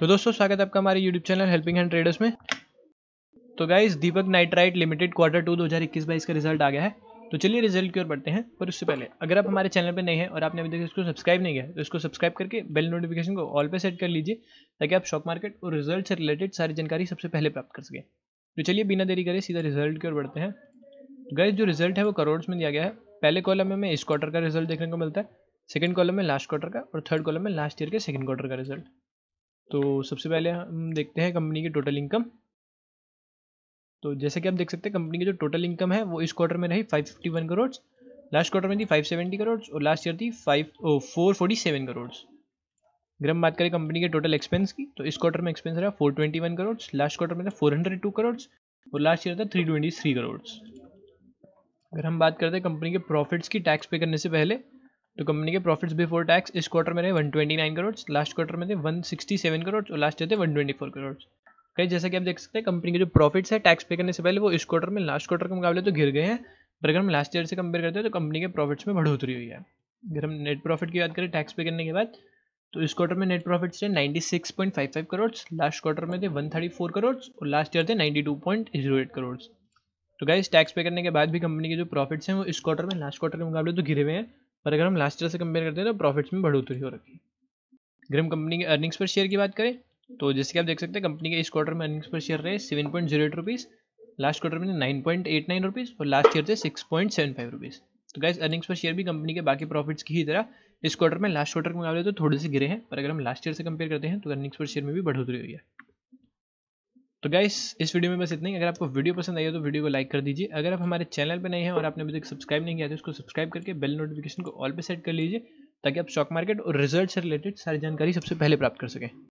तो दोस्तों स्वागत है आपका हमारे YouTube channel helping hand traders में तो guys Deepak nitrite limited quarter two 2021 बाईस का रिजल्ट आ गया है तो चलिए रिजल्ट की ओर बढ़ते हैं पर उससे पहले अगर आप हमारे चैनल पर नए हैं और आपने अभी तक इसको सब्सक्राइब नहीं किया तो इसको सब्सक्राइब करके बेल नोटिफिकेशन को ऑल पे सेट कर लीजिए ताकि आप स्टॉक मार्केट और रिजल्ट से रिलेटेड सारी जानकारी सबसे पहले प्राप्त कर सकें तो चलिए बिना देरी करें सीधा रिजल्ट की ओर बढ़ते हैं तो गाइज जो रिजल्ट है वो करोड़ में दिया गया है पहले कॉलम में इस क्वार्टर का रिजल्ट देखने को मिलता है सेकेंड कॉलम में लास्ट क्वार्टर का और थर्ड कॉलम में लास्ट ईयर के सेकेंड क्वार्टर का रिजल्ट तो सबसे पहले हम देखते हैं कंपनी की टोटल इनकम तो जैसे कि आप देख सकते हैं कंपनी की जो टोटल इनकम है वो इस क्वार्टर में रही 551 करोड़ लास्ट क्वार्टर में थी 570 करोड़ और लास्ट ईयर थी five o four forty seven crore अगर हम बात करें कंपनी के टोटल एक्सपेंस की तो इस क्वार्टर में एक्सपेंस रहा four twenty one crore last quarter में था फोर हंड्रेड टू करोड़ और लास्ट ईयर था थ्री ट्वेंटी थ्री करोड़ अगर हम बात करते हैं कंपनी के प्रॉफिट्स की टैक्स पे करने से पहले तो कंपनी के प्रॉफिट्स बिफोर टैक्स इस क्वार्टर में रहे 129 करोड़ लास्ट क्वार्टर में थे 167 करोड़ और लास्ट ईयर थे 124 करोड़ कहीं जैसा कि आप देख सकते हैं कंपनी के जो प्रॉफिट्स है टैक्स पे करने से पहले वो इस क्वार्टर में लास्ट क्वार्टर के मुकाबले तो गिर गए हैं पर अगर हम लास्ट ईयर से कंपेयर करते हैं तो कंपनी के प्रॉफिट्स में बढ़ोतरी हुई है अगर हम नेट प्रॉफिट की बात करें टैक्स पे करने के बाद तो इस क्वार्टर में नेट प्रॉफिट्स थे 96.55 करोड़ लास्ट क्वार्टर में थे 134 करोड़ और लास्ट ईयर थे 92.08 करोड़ तो गाइज टैक्स पे करने के बाद भी कंपनी के जो प्रॉफिट्स हैं वो इस क्वार्टर में लास्ट क्वार्टर के मुकाबले तो गिरे हुए हैं और अगर हम लास्ट ईयर से कंपेयर करते हैं तो प्रॉफिट्स में बढ़ोतरी हो रखी है अगर हम कंपनी के अर्निंग्स पर शेयर की बात करें तो जैसे कि आप देख सकते हैं कंपनी के इस क्वार्टर में अर्निंग्स पर शेयर रहे seven point zero eight rupees last quarter में nine point eight nine rupees और लास्ट ईयर थे six point seven five rupees तो गाइज अर्निंग्स पर शेयर भी कंपनी के बाकी प्रॉफिट्स की ही तरह इस क्वार्टर में लास्ट क्वार्टर के मुकाबले तो थोड़े से गिरे हैं पर अगर हम लास्ट ईयर से कंपेयर करते हैं तो अर्निंग्स पर शेयर में भी बढ़ोतरी हुई है तो गाइस इस वीडियो में बस इतना ही अगर आपको वीडियो पसंद आई हो तो वीडियो को लाइक कर दीजिए अगर आप हमारे चैनल पर नए हैं और आपने अभी तक सब्सक्राइब नहीं किया तो उसको सब्सक्राइब करके बेल नोटिफिकेशन को ऑल पे सेट कर लीजिए ताकि आप स्टॉक मार्केट और रिजल्ट से रिलेटेड सारी जानकारी सबसे पहले प्राप्त कर सकें